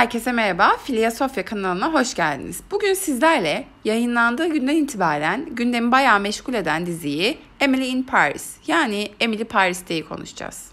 Herkese merhaba, Filiyasofya kanalına hoş geldiniz. Bugün sizlerle yayınlandığı günden itibaren gündemi bayağı meşgul eden diziyi Emily in Paris yani Emily Paris'teyi konuşacağız.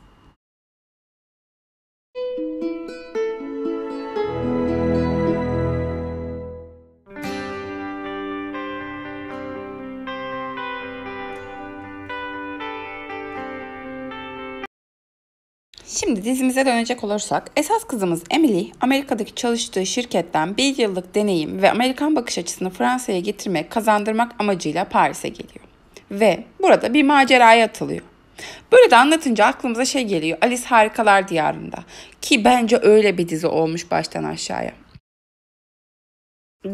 Şimdi dizimize dönecek olursak esas kızımız Emily Amerika'daki çalıştığı şirketten bir yıllık deneyim ve Amerikan bakış açısını Fransa'ya getirmek kazandırmak amacıyla Paris'e geliyor. Ve burada bir maceraya atılıyor. Böyle de anlatınca aklımıza şey geliyor Alice Harikalar Diyarında ki bence öyle bir dizi olmuş baştan aşağıya.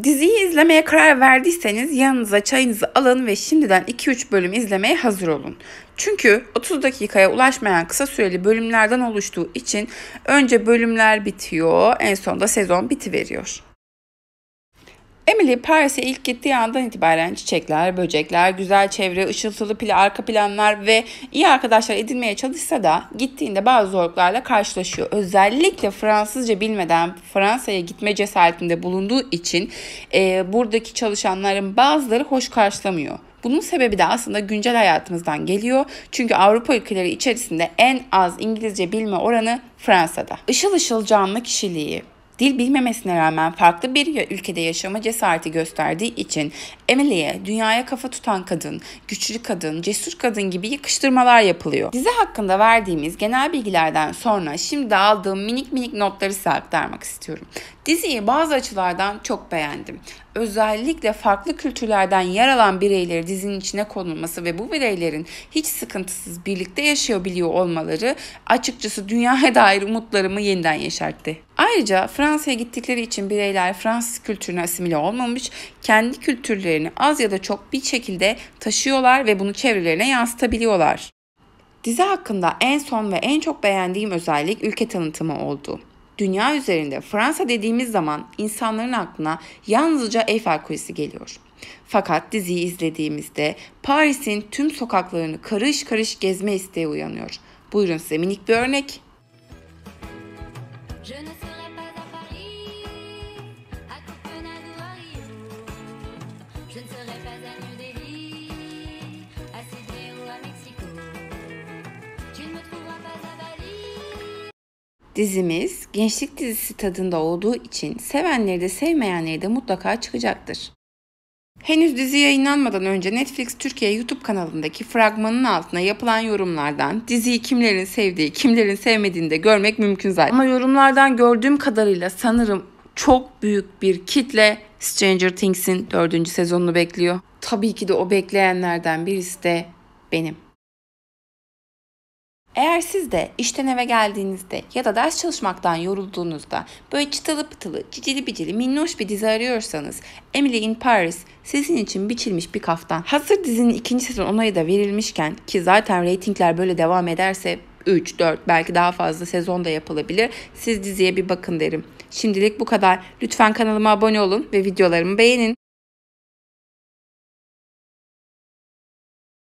Diziyi izlemeye karar verdiyseniz yanınıza çayınızı alın ve şimdiden 2-3 bölüm izlemeye hazır olun. Çünkü 30 dakikaya ulaşmayan kısa süreli bölümlerden oluştuğu için önce bölümler bitiyor, en sonunda sezon bitiveriyor. Emily Paris'e ilk gittiği andan itibaren çiçekler, böcekler, güzel çevre, ışıltılı pil, arka planlar ve iyi arkadaşlar edinmeye çalışsa da gittiğinde bazı zorluklarla karşılaşıyor. Özellikle Fransızca bilmeden Fransa'ya gitme cesaretinde bulunduğu için e, buradaki çalışanların bazıları hoş karşılamıyor. Bunun sebebi de aslında güncel hayatımızdan geliyor. Çünkü Avrupa ülkeleri içerisinde en az İngilizce bilme oranı Fransa'da. Işıl ışıl canlı kişiliği, dil bilmemesine rağmen farklı bir ülkede yaşama cesareti gösterdiği için Emily'e dünyaya kafa tutan kadın, güçlü kadın, cesur kadın gibi yakıştırmalar yapılıyor. Dizi hakkında verdiğimiz genel bilgilerden sonra şimdi aldığım minik minik notları size aktarmak istiyorum. Diziyi bazı açılardan çok beğendim. Özellikle farklı kültürlerden yer alan bireyleri dizinin içine konulması ve bu bireylerin hiç sıkıntısız birlikte yaşayabiliyor olmaları açıkçası dünyaya dair umutlarımı yeniden yeşertti. Ayrıca Fransa'ya gittikleri için bireyler Fransız kültürüne asimile olmamış, kendi kültürlerini bilgilerini az ya da çok bir şekilde taşıyorlar ve bunu çevrelerine yansıtabiliyorlar. Dizi hakkında en son ve en çok beğendiğim özellik ülke tanıtımı oldu. Dünya üzerinde Fransa dediğimiz zaman insanların aklına yalnızca Eiffel Kulesi geliyor. Fakat diziyi izlediğimizde Paris'in tüm sokaklarını karış karış gezme isteği uyanıyor. Buyurun size minik bir örnek. Dizimiz gençlik dizisi tadında olduğu için sevenleri de sevmeyenleri de mutlaka çıkacaktır. Henüz dizi yayınlanmadan önce Netflix Türkiye YouTube kanalındaki fragmanın altına yapılan yorumlardan diziyi kimlerin sevdiği, kimlerin sevmediğini de görmek mümkün zaten. Ama yorumlardan gördüğüm kadarıyla sanırım çok büyük bir kitle Stranger Things'in dördüncü sezonunu bekliyor. Tabii ki de o bekleyenlerden birisi de benim. Eğer siz de işten eve geldiğinizde ya da ders çalışmaktan yorulduğunuzda böyle çıtalı pıtılı, cicili bicili, minnoş bir dizi arıyorsanız Emily in Paris sizin için biçilmiş bir kaftan. Hazır dizinin ikinci sezon onayı da verilmişken ki zaten reytingler böyle devam ederse 3, 4 belki daha fazla sezon da yapılabilir. Siz diziye bir bakın derim. Şimdilik bu kadar. Lütfen kanalıma abone olun ve videolarımı beğenin.